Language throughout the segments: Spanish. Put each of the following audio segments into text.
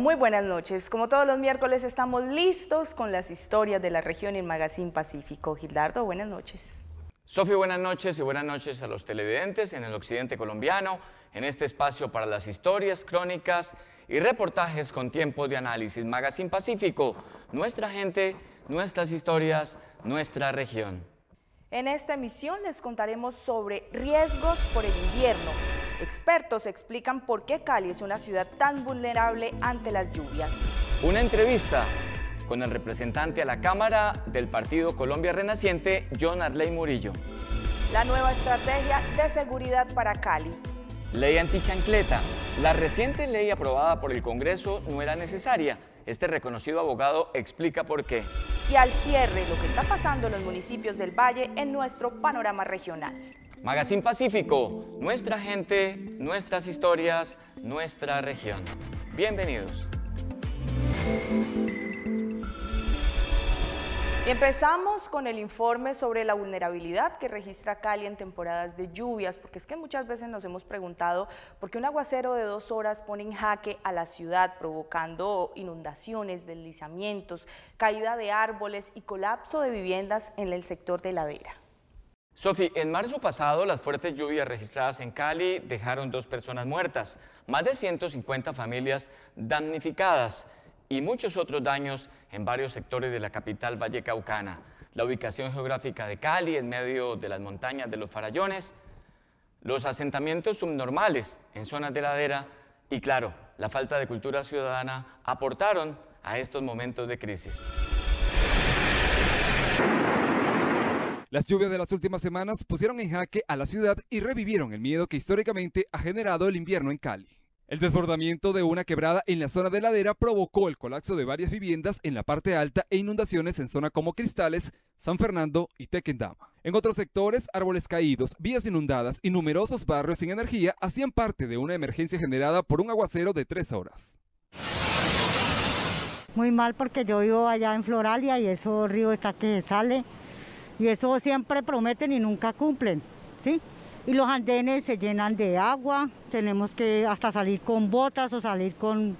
Muy buenas noches. Como todos los miércoles estamos listos con las historias de la región en Magazine Pacífico. Gildardo, buenas noches. Sofía, buenas noches y buenas noches a los televidentes en el occidente colombiano, en este espacio para las historias, crónicas y reportajes con tiempo de análisis. Magazine Pacífico, nuestra gente, nuestras historias, nuestra región. En esta emisión les contaremos sobre riesgos por el invierno, Expertos explican por qué Cali es una ciudad tan vulnerable ante las lluvias. Una entrevista con el representante a la Cámara del Partido Colombia Renaciente, John Arley Murillo. La nueva estrategia de seguridad para Cali. Ley antichancleta. La reciente ley aprobada por el Congreso no era necesaria. Este reconocido abogado explica por qué. Y al cierre, lo que está pasando en los municipios del Valle en nuestro panorama regional. Magazine Pacífico, nuestra gente, nuestras historias, nuestra región. Bienvenidos. Y empezamos con el informe sobre la vulnerabilidad que registra Cali en temporadas de lluvias, porque es que muchas veces nos hemos preguntado por qué un aguacero de dos horas pone en jaque a la ciudad, provocando inundaciones, deslizamientos, caída de árboles y colapso de viviendas en el sector de ladera. Sofi, en marzo pasado las fuertes lluvias registradas en Cali dejaron dos personas muertas, más de 150 familias damnificadas y muchos otros daños en varios sectores de la capital vallecaucana. La ubicación geográfica de Cali en medio de las montañas de los Farallones, los asentamientos subnormales en zonas de ladera y claro, la falta de cultura ciudadana aportaron a estos momentos de crisis. Las lluvias de las últimas semanas pusieron en jaque a la ciudad y revivieron el miedo que históricamente ha generado el invierno en Cali. El desbordamiento de una quebrada en la zona de ladera provocó el colapso de varias viviendas en la parte alta e inundaciones en zonas como Cristales, San Fernando y Tequendama. En otros sectores, árboles caídos, vías inundadas y numerosos barrios sin energía hacían parte de una emergencia generada por un aguacero de tres horas. Muy mal porque yo vivo allá en Floralia y eso río está que sale y eso siempre prometen y nunca cumplen, ¿sí? Y los andenes se llenan de agua, tenemos que hasta salir con botas o salir con,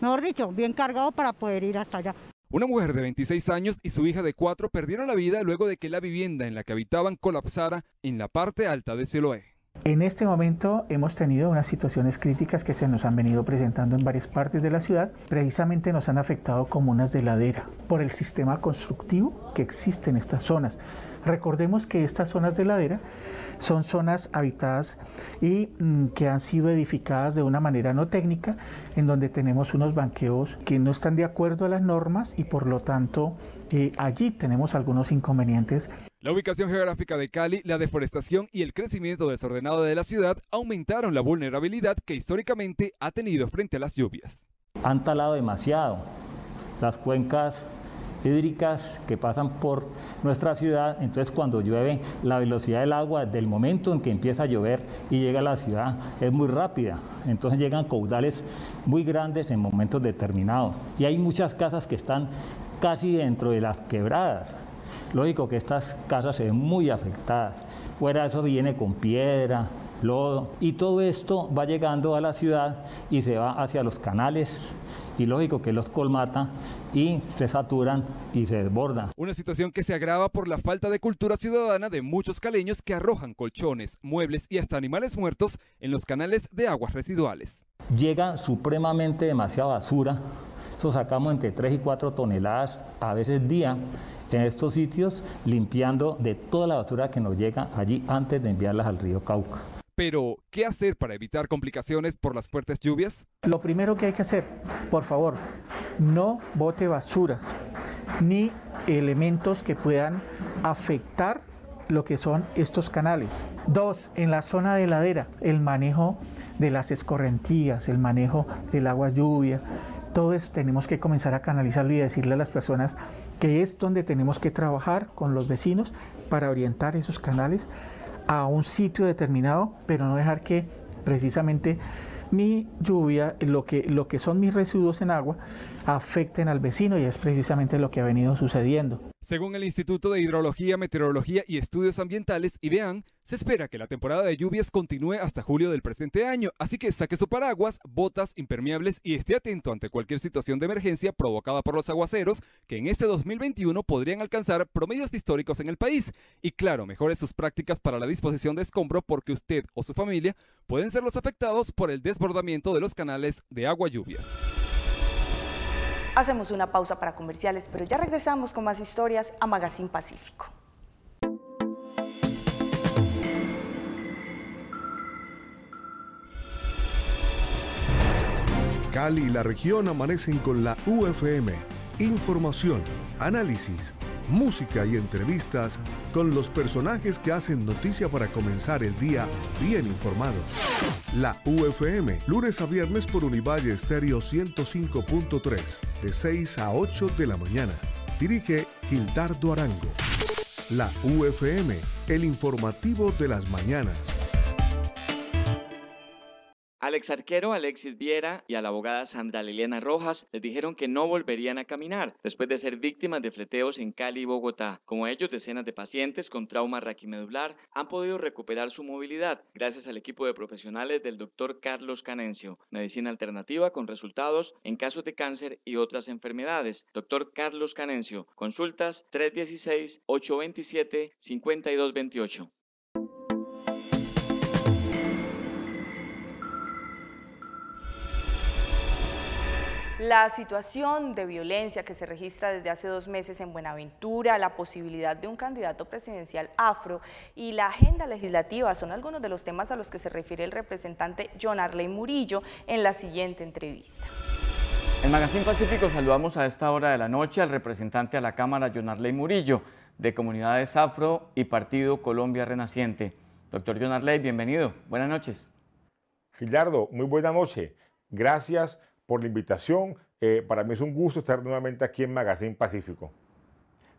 mejor dicho, bien cargado para poder ir hasta allá. Una mujer de 26 años y su hija de 4 perdieron la vida luego de que la vivienda en la que habitaban colapsara en la parte alta de Siloé. En este momento hemos tenido unas situaciones críticas que se nos han venido presentando en varias partes de la ciudad. Precisamente nos han afectado comunas de ladera por el sistema constructivo que existe en estas zonas. Recordemos que estas zonas de ladera son zonas habitadas y mm, que han sido edificadas de una manera no técnica, en donde tenemos unos banqueos que no están de acuerdo a las normas y por lo tanto eh, allí tenemos algunos inconvenientes la ubicación geográfica de Cali, la deforestación y el crecimiento desordenado de la ciudad aumentaron la vulnerabilidad que históricamente ha tenido frente a las lluvias. Han talado demasiado las cuencas hídricas que pasan por nuestra ciudad, entonces cuando llueve la velocidad del agua del momento en que empieza a llover y llega a la ciudad es muy rápida, entonces llegan caudales muy grandes en momentos determinados y hay muchas casas que están casi dentro de las quebradas, Lógico que estas casas se ven muy afectadas. Fuera eso viene con piedra, lodo, y todo esto va llegando a la ciudad y se va hacia los canales, y lógico que los colmata y se saturan y se desbordan. Una situación que se agrava por la falta de cultura ciudadana de muchos caleños que arrojan colchones, muebles y hasta animales muertos en los canales de aguas residuales. Llega supremamente demasiada basura, eso sacamos entre 3 y 4 toneladas a veces día en estos sitios limpiando de toda la basura que nos llega allí antes de enviarlas al río Cauca. Pero, ¿qué hacer para evitar complicaciones por las fuertes lluvias? Lo primero que hay que hacer, por favor, no bote basura ni elementos que puedan afectar lo que son estos canales. Dos, en la zona de ladera, el manejo de las escorrentías, el manejo del agua lluvia, todo eso tenemos que comenzar a canalizarlo y decirle a las personas que es donde tenemos que trabajar con los vecinos para orientar esos canales a un sitio determinado, pero no dejar que precisamente mi lluvia, lo que, lo que son mis residuos en agua, afecten al vecino y es precisamente lo que ha venido sucediendo. Según el Instituto de Hidrología, Meteorología y Estudios Ambientales, IBEAN, se espera que la temporada de lluvias continúe hasta julio del presente año, así que saque su paraguas, botas impermeables y esté atento ante cualquier situación de emergencia provocada por los aguaceros que en este 2021 podrían alcanzar promedios históricos en el país. Y claro, mejore sus prácticas para la disposición de escombro porque usted o su familia pueden ser los afectados por el desbordamiento de los canales de agua lluvias. Hacemos una pausa para comerciales, pero ya regresamos con más historias a Magazine Pacífico. Cali y la región amanecen con la UFM. Información, análisis música y entrevistas con los personajes que hacen noticia para comenzar el día bien informado. La UFM, lunes a viernes por Univalle Estéreo 105.3, de 6 a 8 de la mañana. Dirige Gildardo Arango. La UFM, el informativo de las mañanas. Alex arquero Alexis Viera y a la abogada Sandra Liliana Rojas les dijeron que no volverían a caminar después de ser víctimas de fleteos en Cali y Bogotá. Como ellos, decenas de pacientes con trauma raquimedular han podido recuperar su movilidad gracias al equipo de profesionales del doctor Carlos Canencio, medicina alternativa con resultados en casos de cáncer y otras enfermedades. Doctor Carlos Canencio, consultas 316-827-5228. La situación de violencia que se registra desde hace dos meses en Buenaventura, la posibilidad de un candidato presidencial afro y la agenda legislativa son algunos de los temas a los que se refiere el representante John Arley Murillo en la siguiente entrevista. En Magazine Pacífico saludamos a esta hora de la noche al representante a la Cámara, John Arley Murillo, de Comunidades Afro y Partido Colombia Renaciente. Doctor John Arley, bienvenido. Buenas noches. Gilardo, muy buena noche. Gracias por la invitación. Eh, para mí es un gusto estar nuevamente aquí en Magazine Pacífico.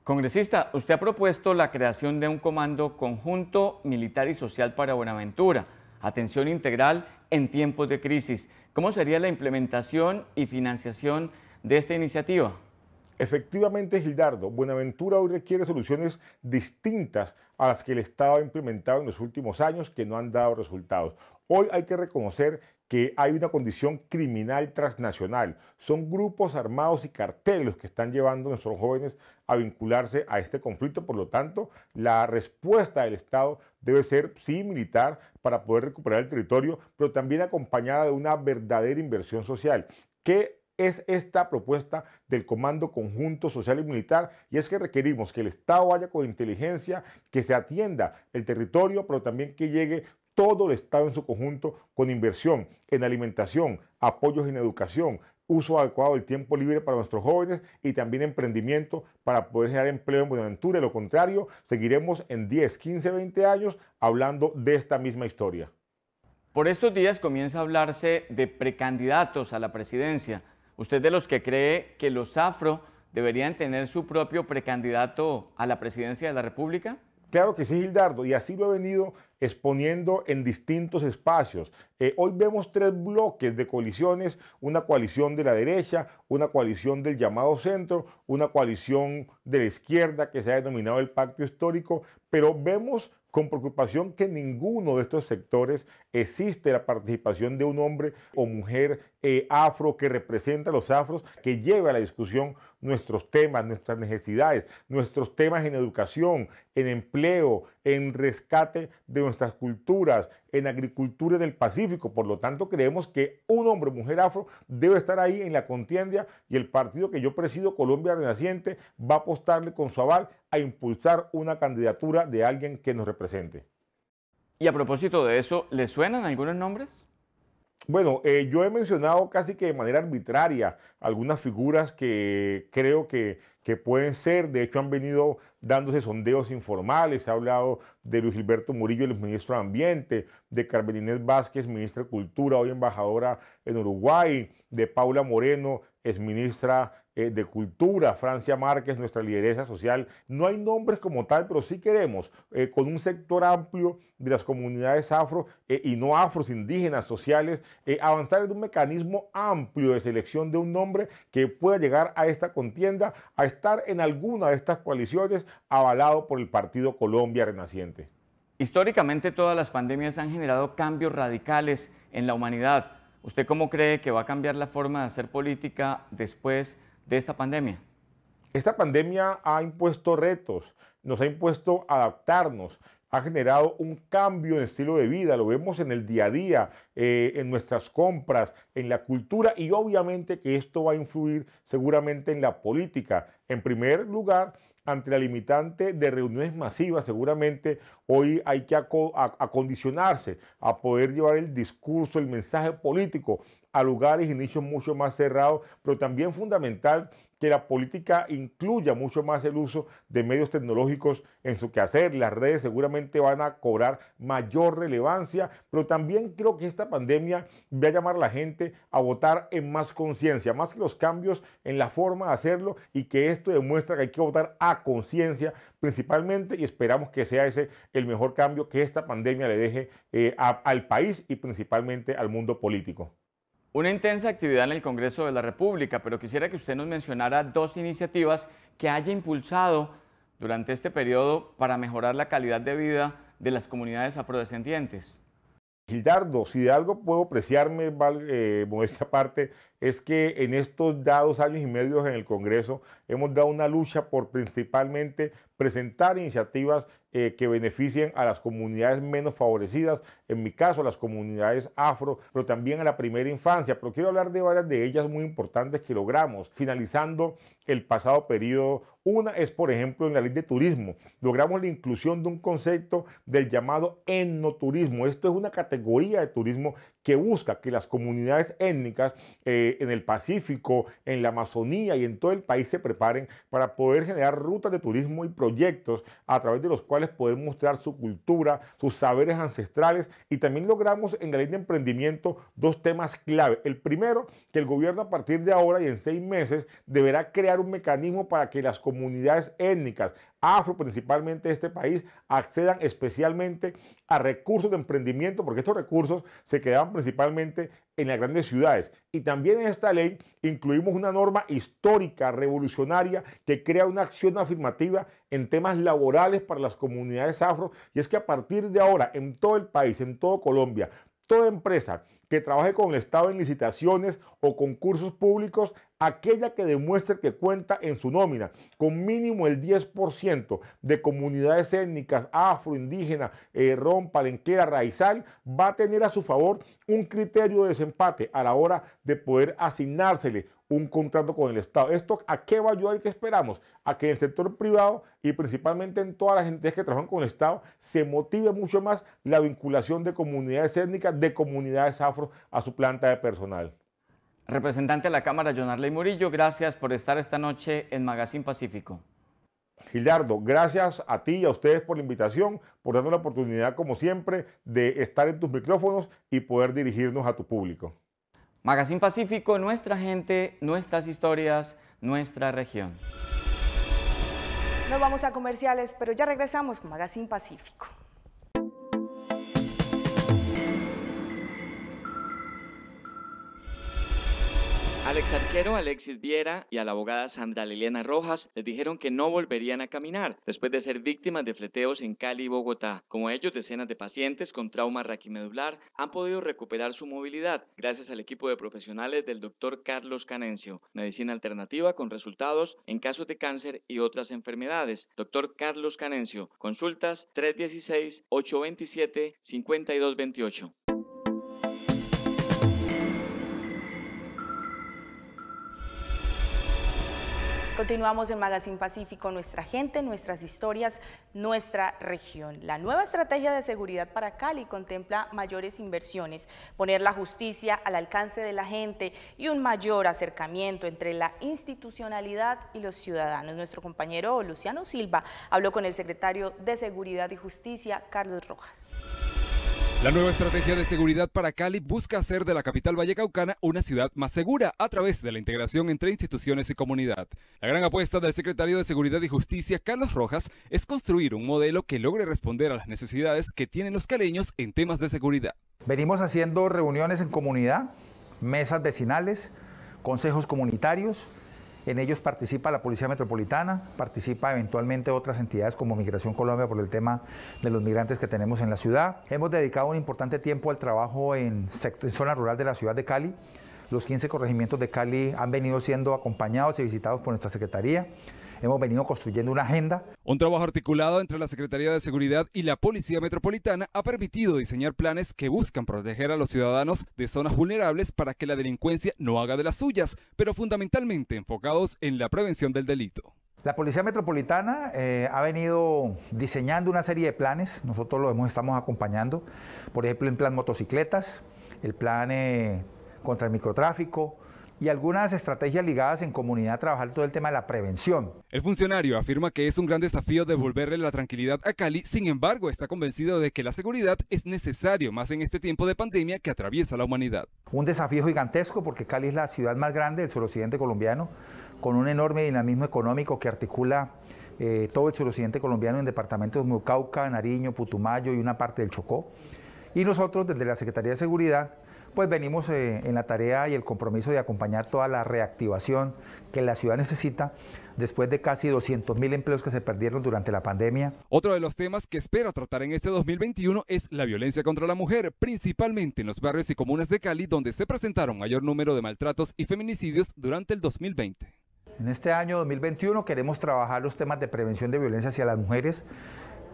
Congresista, usted ha propuesto la creación de un comando conjunto militar y social para Buenaventura, atención integral en tiempos de crisis. ¿Cómo sería la implementación y financiación de esta iniciativa? Efectivamente, Gildardo, Buenaventura hoy requiere soluciones distintas a las que el Estado ha implementado en los últimos años que no han dado resultados. Hoy hay que reconocer que hay una condición criminal transnacional. Son grupos armados y carteles que están llevando a nuestros jóvenes a vincularse a este conflicto. Por lo tanto, la respuesta del Estado debe ser, sí, militar para poder recuperar el territorio, pero también acompañada de una verdadera inversión social. ¿Qué es esta propuesta del Comando Conjunto Social y Militar y es que requerimos que el Estado vaya con inteligencia, que se atienda el territorio, pero también que llegue todo el Estado en su conjunto con inversión en alimentación, apoyos en educación, uso adecuado del tiempo libre para nuestros jóvenes y también emprendimiento para poder generar empleo en Buenaventura. De lo contrario, seguiremos en 10, 15, 20 años hablando de esta misma historia. Por estos días comienza a hablarse de precandidatos a la presidencia. ¿Usted de los que cree que los afro deberían tener su propio precandidato a la presidencia de la República? Claro que sí, Gildardo, y así lo he venido exponiendo en distintos espacios. Eh, hoy vemos tres bloques de coaliciones, una coalición de la derecha, una coalición del llamado centro, una coalición de la izquierda que se ha denominado el pacto histórico, pero vemos con preocupación que en ninguno de estos sectores existe la participación de un hombre o mujer eh, afro que representa a los afros, que lleve a la discusión nuestros temas, nuestras necesidades, nuestros temas en educación, en empleo, en rescate de nuestras culturas, en agricultura del Pacífico. Por lo tanto, creemos que un hombre o mujer afro debe estar ahí en la contienda y el partido que yo presido, Colombia Renaciente, va a apostarle con su aval a impulsar una candidatura de alguien que nos represente. Y a propósito de eso, ¿le suenan algunos nombres? Bueno, eh, yo he mencionado casi que de manera arbitraria algunas figuras que creo que, que, pueden ser, de hecho han venido dándose sondeos informales, se ha hablado de Luis Gilberto Murillo, el ministro de Ambiente, de Carmen Inés Vázquez, ministra de Cultura, hoy embajadora en Uruguay, de Paula Moreno, exministra eh, de Cultura, Francia Márquez, nuestra lideresa social. No hay nombres como tal, pero sí queremos, eh, con un sector amplio de las comunidades afro eh, y no afros, indígenas, sociales, avanzar en un mecanismo amplio de selección de un nombre que pueda llegar a esta contienda, a estar en alguna de estas coaliciones avalado por el Partido Colombia Renaciente. Históricamente todas las pandemias han generado cambios radicales en la humanidad. ¿Usted cómo cree que va a cambiar la forma de hacer política después de esta pandemia? Esta pandemia ha impuesto retos, nos ha impuesto adaptarnos, ha generado un cambio en estilo de vida, lo vemos en el día a día, eh, en nuestras compras, en la cultura y obviamente que esto va a influir seguramente en la política. En primer lugar, ante la limitante de reuniones masivas, seguramente hoy hay que acondicionarse a poder llevar el discurso, el mensaje político a lugares y nichos mucho más cerrados, pero también fundamental que la política incluya mucho más el uso de medios tecnológicos en su quehacer. Las redes seguramente van a cobrar mayor relevancia, pero también creo que esta pandemia va a llamar a la gente a votar en más conciencia, más que los cambios en la forma de hacerlo y que esto demuestra que hay que votar a conciencia principalmente y esperamos que sea ese el mejor cambio que esta pandemia le deje eh, al país y principalmente al mundo político. Una intensa actividad en el Congreso de la República, pero quisiera que usted nos mencionara dos iniciativas que haya impulsado durante este periodo para mejorar la calidad de vida de las comunidades afrodescendientes. Gildardo, si de algo puedo apreciarme, eh, modestia aparte, es que en estos dados, años y medio en el Congreso hemos dado una lucha por principalmente presentar iniciativas eh, que beneficien a las comunidades menos favorecidas, en mi caso las comunidades afro, pero también a la primera infancia. Pero quiero hablar de varias de ellas muy importantes que logramos, finalizando el pasado periodo una es, por ejemplo, en la ley de turismo. Logramos la inclusión de un concepto del llamado etnoturismo. Esto es una categoría de turismo que busca que las comunidades étnicas eh, en el Pacífico, en la Amazonía y en todo el país se preparen para poder generar rutas de turismo y proyectos a través de los cuales poder mostrar su cultura, sus saberes ancestrales y también logramos en la ley de emprendimiento dos temas clave. El primero, que el gobierno a partir de ahora y en seis meses deberá crear un mecanismo para que las comunidades étnicas, afro principalmente de este país accedan especialmente a recursos de emprendimiento, porque estos recursos se quedaban principalmente en las grandes ciudades. Y también en esta ley incluimos una norma histórica, revolucionaria, que crea una acción afirmativa en temas laborales para las comunidades afro. Y es que a partir de ahora, en todo el país, en todo Colombia, toda empresa que trabaje con el Estado en licitaciones o concursos públicos aquella que demuestre que cuenta en su nómina con mínimo el 10% de comunidades étnicas afroindígenas, eh, rom, palenquera, raizal, va a tener a su favor un criterio de desempate a la hora de poder asignársele un contrato con el Estado. ¿Esto a qué va a ayudar y qué esperamos? A que en el sector privado y principalmente en todas las entidades que trabajan con el Estado se motive mucho más la vinculación de comunidades étnicas, de comunidades afro a su planta de personal. Representante de la Cámara, Jonarley Murillo, gracias por estar esta noche en Magazine Pacífico. Gilardo, gracias a ti y a ustedes por la invitación, por darnos la oportunidad, como siempre, de estar en tus micrófonos y poder dirigirnos a tu público. Magazine Pacífico, nuestra gente, nuestras historias, nuestra región. Nos vamos a comerciales, pero ya regresamos con Magazine Pacífico. Alex Arquero, Alexis Viera y a la abogada Sandra Liliana Rojas les dijeron que no volverían a caminar después de ser víctimas de fleteos en Cali y Bogotá. Como ellos, decenas de pacientes con trauma raquimedular han podido recuperar su movilidad gracias al equipo de profesionales del doctor Carlos Canencio, medicina alternativa con resultados en casos de cáncer y otras enfermedades. Doctor Carlos Canencio, consultas 316-827-5228. Continuamos en Magazine Pacífico, nuestra gente, nuestras historias, nuestra región. La nueva estrategia de seguridad para Cali contempla mayores inversiones, poner la justicia al alcance de la gente y un mayor acercamiento entre la institucionalidad y los ciudadanos. Nuestro compañero Luciano Silva habló con el secretario de Seguridad y Justicia, Carlos Rojas. La nueva estrategia de seguridad para Cali busca hacer de la capital vallecaucana una ciudad más segura a través de la integración entre instituciones y comunidad. La gran apuesta del secretario de Seguridad y Justicia, Carlos Rojas, es construir un modelo que logre responder a las necesidades que tienen los caleños en temas de seguridad. Venimos haciendo reuniones en comunidad, mesas vecinales, consejos comunitarios, en ellos participa la Policía Metropolitana, participa eventualmente otras entidades como Migración Colombia por el tema de los migrantes que tenemos en la ciudad. Hemos dedicado un importante tiempo al trabajo en, zona rural de la ciudad de Cali. Los 15 corregimientos de Cali han venido siendo acompañados y visitados por nuestra Secretaría hemos venido construyendo una agenda. Un trabajo articulado entre la Secretaría de Seguridad y la Policía Metropolitana ha permitido diseñar planes que buscan proteger a los ciudadanos de zonas vulnerables para que la delincuencia no haga de las suyas, pero fundamentalmente enfocados en la prevención del delito. La Policía Metropolitana eh, ha venido diseñando una serie de planes, nosotros lo estamos acompañando, por ejemplo, el plan motocicletas, el plan eh, contra el microtráfico, y algunas estrategias ligadas en comunidad a trabajar todo el tema de la prevención. El funcionario afirma que es un gran desafío devolverle la tranquilidad a Cali, sin embargo está convencido de que la seguridad es necesario más en este tiempo de pandemia que atraviesa la humanidad. Un desafío gigantesco porque Cali es la ciudad más grande del suroccidente colombiano, con un enorme dinamismo económico que articula eh, todo el suroccidente colombiano en departamentos como Cauca, Nariño, Putumayo y una parte del Chocó. Y nosotros desde la Secretaría de Seguridad pues venimos eh, en la tarea y el compromiso de acompañar toda la reactivación que la ciudad necesita después de casi 200.000 empleos que se perdieron durante la pandemia. Otro de los temas que espero tratar en este 2021 es la violencia contra la mujer, principalmente en los barrios y comunas de Cali, donde se presentaron mayor número de maltratos y feminicidios durante el 2020. En este año 2021 queremos trabajar los temas de prevención de violencia hacia las mujeres.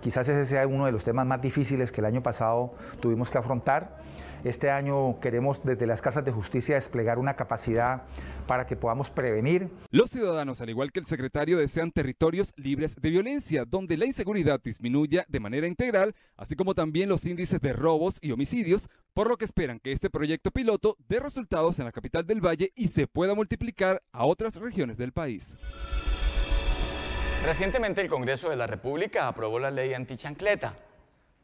Quizás ese sea uno de los temas más difíciles que el año pasado tuvimos que afrontar este año queremos desde las casas de justicia desplegar una capacidad para que podamos prevenir. Los ciudadanos, al igual que el secretario, desean territorios libres de violencia, donde la inseguridad disminuya de manera integral, así como también los índices de robos y homicidios, por lo que esperan que este proyecto piloto dé resultados en la capital del Valle y se pueda multiplicar a otras regiones del país. Recientemente el Congreso de la República aprobó la ley antichancleta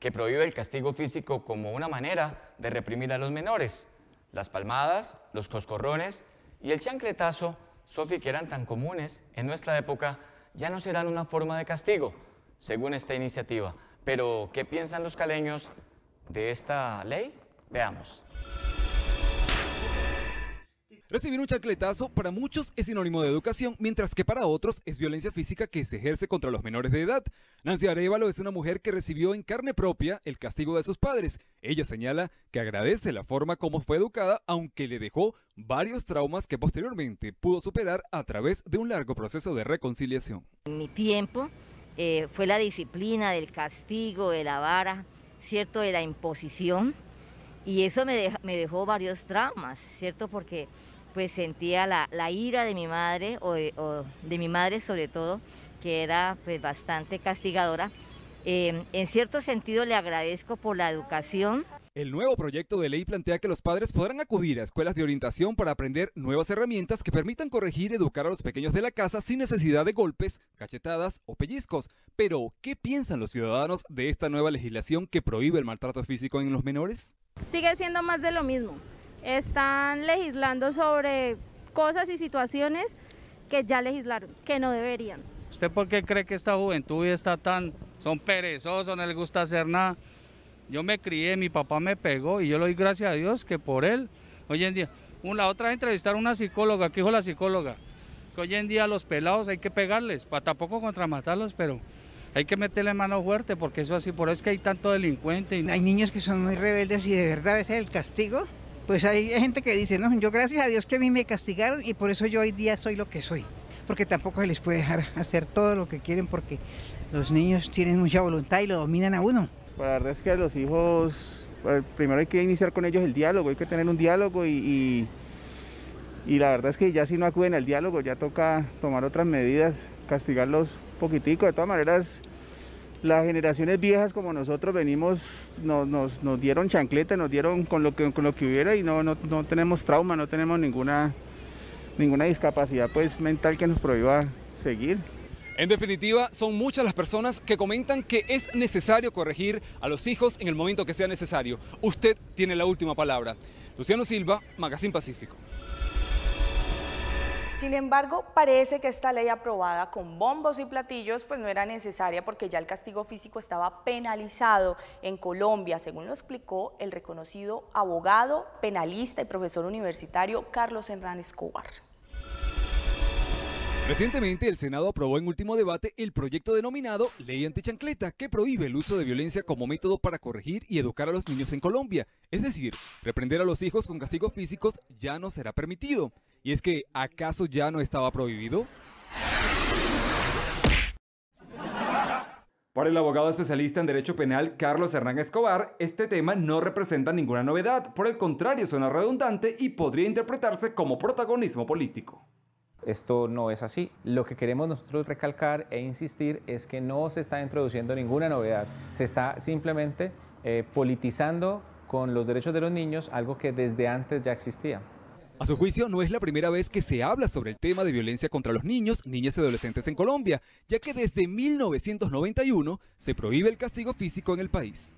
que prohíbe el castigo físico como una manera de reprimir a los menores. Las palmadas, los coscorrones y el chancletazo, Sofi, que eran tan comunes en nuestra época, ya no serán una forma de castigo, según esta iniciativa. Pero, ¿qué piensan los caleños de esta ley? Veamos. Recibir un chacletazo para muchos es sinónimo de educación, mientras que para otros es violencia física que se ejerce contra los menores de edad. Nancy Arevalo es una mujer que recibió en carne propia el castigo de sus padres. Ella señala que agradece la forma como fue educada, aunque le dejó varios traumas que posteriormente pudo superar a través de un largo proceso de reconciliación. En mi tiempo eh, fue la disciplina, del castigo, de la vara, ¿cierto? De la imposición. Y eso me, dejó, me dejó varios traumas, ¿cierto? Porque pues sentía la, ira de mi madre, o, de mi madre sobre todo, que era pues bastante castigadora. Em, en cierto sentido le agradezco por la educación. El nuevo proyecto de ley plantea que los padres podrán acudir a escuelas de orientación para aprender nuevas herramientas que permitan corregir y educar a los pequeños de la casa sin necesidad de golpes, cachetadas o pellizcos. Pero, ¿qué piensan los ciudadanos de esta nueva legislación que prohíbe el maltrato físico en los menores? Sigue siendo más de lo mismo están legislando sobre cosas y situaciones que ya legislaron, que no deberían. ¿Usted por qué cree que esta juventud está tan, son perezosos, no les gusta hacer nada? Yo me crié, mi papá me pegó y yo le doy gracias a Dios que por él, hoy en día, la otra vez entrevistar a una psicóloga, ¿qué dijo la psicóloga? Que hoy en día los pelados hay que pegarles, para tampoco contramatarlos, pero hay que meterle mano fuerte porque eso así, por eso es que hay tanto delincuente. Hay niños que son muy rebeldes y de verdad ese es el castigo pues hay gente que dice, no, yo gracias a Dios que a mí me castigaron y por eso yo hoy día soy lo que soy, porque tampoco se les puede dejar hacer todo lo que quieren porque los niños tienen mucha voluntad y lo dominan a uno. Pues la verdad es que a los hijos, pues, primero hay que iniciar con ellos el diálogo, hay que tener un diálogo y, y, y la verdad es que ya si no acuden al diálogo ya toca tomar otras medidas, castigarlos poquitico, de todas maneras las generaciones viejas como nosotros venimos, nos, nos, dieron chancleta, nos dieron con lo que, con lo que hubiera y no, no, no tenemos trauma, no tenemos ninguna, ninguna discapacidad pues, mental que nos prohíba seguir. En definitiva, son muchas las personas que comentan que es necesario corregir a los hijos en el momento que sea necesario. Usted tiene la última palabra. Luciano Silva, Magazine Pacífico. Sin embargo, parece que esta ley aprobada con bombos y platillos pues no era necesaria porque ya el castigo físico estaba penalizado en Colombia, según lo explicó el reconocido abogado, penalista y profesor universitario Carlos Hernán Escobar. Recientemente, el Senado aprobó en último debate el proyecto denominado Ley Antichancleta, que prohíbe el uso de violencia como método para corregir y educar a los niños en Colombia. Es decir, reprender a los hijos con castigos físicos ya no será permitido. Y es que, ¿acaso ya no estaba prohibido? Para el abogado especialista en Derecho Penal Carlos Hernán Escobar, este tema no representa ninguna novedad, por el contrario suena redundante y podría interpretarse como protagonismo político. Esto no es así. Lo que queremos nosotros recalcar e insistir es que no se está introduciendo ninguna novedad. Se está simplemente eh, politizando con los derechos de los niños algo que desde antes ya existía. A su juicio, no es la primera vez que se habla sobre el tema de violencia contra los niños, niñas y adolescentes en Colombia, ya que desde 1991 se prohíbe el castigo físico en el país.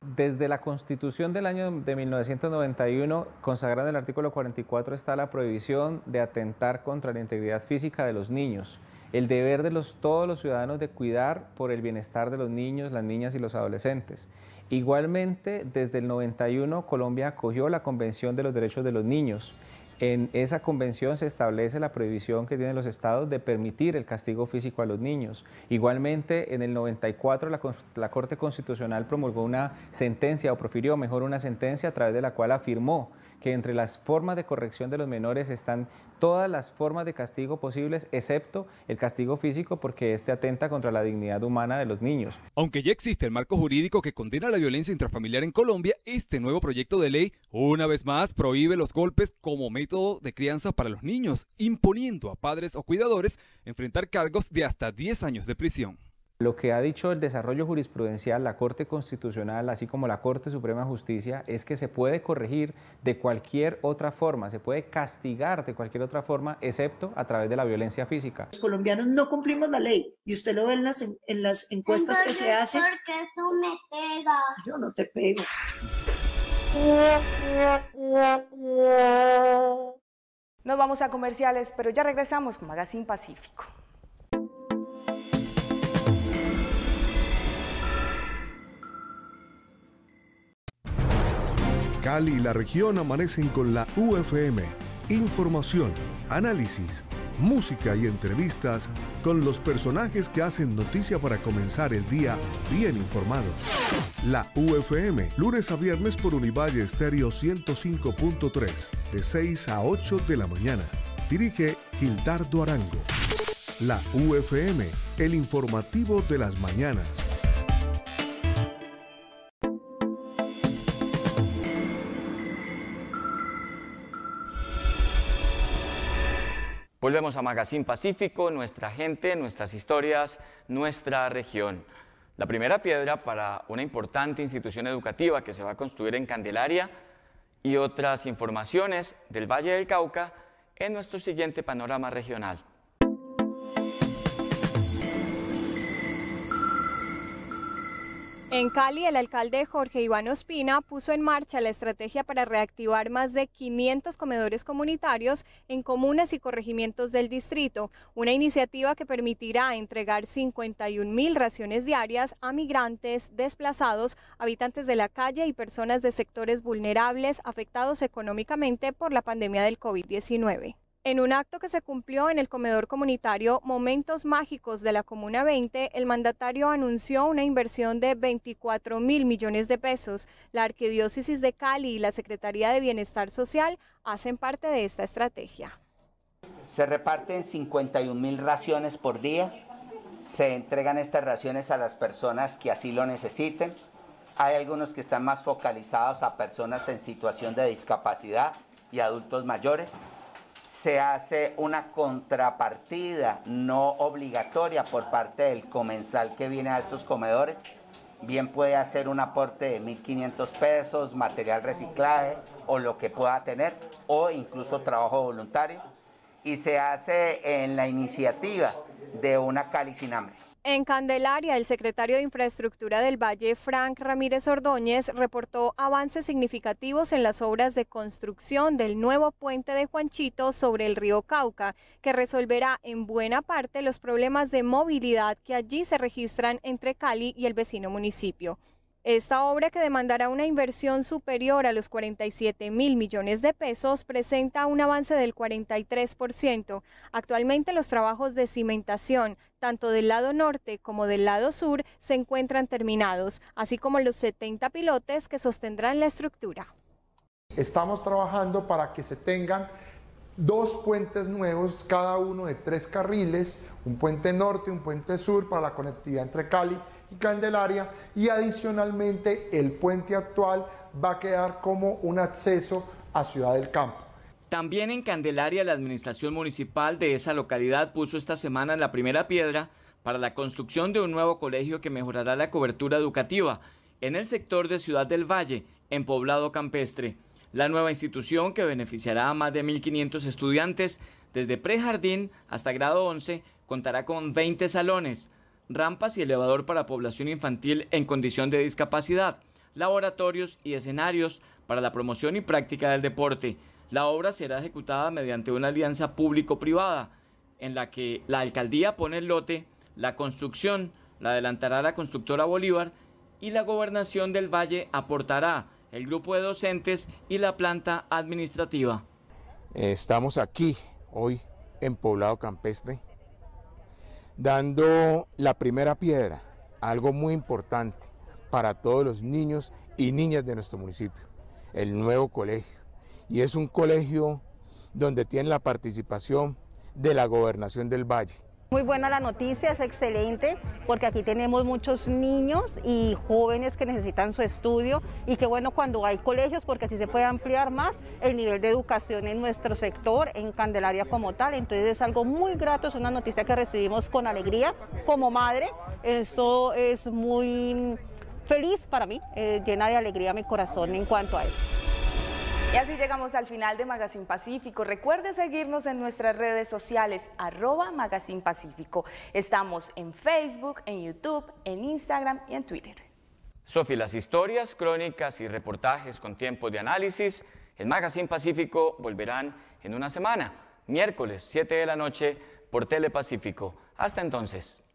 Desde la Constitución del año de 1991, consagrada en el artículo 44, está la prohibición de atentar contra la integridad física de los niños, el deber de todos los ciudadanos de cuidar por el bienestar de los niños, las niñas y los adolescentes. Igualmente, desde el 91, Colombia acogió la Convención de los Derechos de los Niños, en esa convención se establece la prohibición que tienen los estados de permitir el castigo físico a los niños. Igualmente, en el 94 la, la, Corte Constitucional promulgó una sentencia o profirió mejor una sentencia a través de la cual afirmó que entre las formas de corrección de los menores están todas las formas de castigo posibles, excepto el castigo físico, porque este atenta contra la dignidad humana de los niños. Aunque ya existe el marco jurídico que condena la violencia intrafamiliar en Colombia, este nuevo proyecto de ley, una vez más, prohíbe los golpes como método de crianza para los niños, imponiendo a padres o cuidadores enfrentar cargos de hasta 10 años de prisión. Lo que ha dicho el desarrollo jurisprudencial, la Corte Constitucional, así como la Corte Suprema de Justicia, es que se puede corregir de cualquier otra forma, se puede castigar de cualquier otra forma, excepto a través de la violencia física. Los colombianos no cumplimos la ley y usted lo ve en las, encuestas que se hacen. ¿Por tú me pegas? Yo no te pego. Nos vamos a comerciales, pero ya regresamos con Magazine Pacífico. Cali y la región amanecen con la UFM. Información, análisis, música y entrevistas con los personajes que hacen noticia para comenzar el día bien informado. La UFM, lunes a viernes por Univalle Estéreo 105.3, de 6 a 8 de la mañana. Dirige Gildardo Arango. La UFM, el informativo de las mañanas. Volvemos a Magazine Pacífico, nuestra gente, nuestras historias, nuestra región. La primera piedra para una importante institución educativa que se va a construir en Candelaria y otras informaciones del Valle del Cauca en nuestro siguiente panorama regional. En Cali, el alcalde Jorge Iván Ospina puso en marcha la estrategia para reactivar más de 500 comedores comunitarios en comunas y corregimientos del distrito, una iniciativa que permitirá entregar 51 mil raciones diarias a migrantes, desplazados, habitantes de la calle y personas de sectores vulnerables afectados económicamente por la pandemia del COVID-19. En un acto que se cumplió en el comedor comunitario Momentos Mágicos de la Comuna 20, el mandatario anunció una inversión de 24 mil millones de pesos. La Arquidiócesis de Cali y la Secretaría de Bienestar Social hacen parte de esta estrategia. Se reparten 51 mil raciones por día. Se entregan estas raciones a las personas que así lo necesiten. Hay algunos que están más focalizados a personas en situación de discapacidad y adultos mayores se hace una contrapartida no obligatoria por parte del comensal que viene a estos comedores. Bien puede hacer un aporte de 1.500 pesos, material reciclaje o lo que pueda tener, o incluso trabajo voluntario. Y se hace en la iniciativa de una cali sin hambre. En Candelaria, el secretario de Infraestructura del Valle, Frank Ramírez Ordóñez, reportó avances significativos en las obras de construcción del nuevo puente de Juanchito sobre el río Cauca, que resolverá en buena parte los problemas de movilidad que allí se registran entre Cali y el vecino municipio. Esta obra, que demandará una inversión superior a los 47 mil millones de pesos, presenta un avance del 43%. Actualmente los trabajos de cimentación, tanto del lado norte como del lado sur, se encuentran terminados, así como los 70 pilotes que sostendrán la estructura. Estamos trabajando para que se tengan dos puentes nuevos, cada uno de tres carriles, un puente norte, y un puente sur para la conectividad entre Cali Candelaria y adicionalmente el puente actual va a quedar como un acceso a Ciudad del Campo. También en Candelaria la administración municipal de esa localidad puso esta semana la primera piedra para la construcción de un nuevo colegio que mejorará la cobertura educativa en el sector de Ciudad del Valle, en Poblado Campestre. La nueva institución, que beneficiará a más de 1.500 estudiantes desde prejardín hasta grado 11, contará con 20 salones, rampas y elevador para población infantil en condición de discapacidad, laboratorios y escenarios para la promoción y práctica del deporte. La obra será ejecutada mediante una alianza público-privada en la que la alcaldía pone el lote, la construcción la adelantará la constructora Bolívar y la gobernación del Valle aportará el grupo de docentes y la planta administrativa. Estamos aquí hoy en Poblado Campestre dando la primera piedra, algo muy importante para todos los niños y niñas de nuestro municipio, el nuevo colegio. Y es un colegio donde tiene la participación de la gobernación del Valle, muy buena la noticia, es excelente, porque aquí tenemos muchos niños y jóvenes que necesitan su estudio y qué bueno cuando hay colegios, porque así se puede ampliar más el nivel de educación en nuestro sector, en Candelaria como tal. Entonces es algo muy grato, es una noticia que recibimos con alegría como madre. Eso es muy feliz para mí, eh, llena de alegría mi corazón en cuanto a eso. Y así llegamos al final de Magazine Pacífico. Recuerde seguirnos en nuestras redes sociales, arroba Magazine Pacífico. Estamos en Facebook, en YouTube, en Instagram y en Twitter. Sofi, las historias, crónicas y reportajes con tiempo de análisis en Magazine Pacífico volverán en una semana, miércoles 7 de la noche por Telepacífico. Hasta entonces.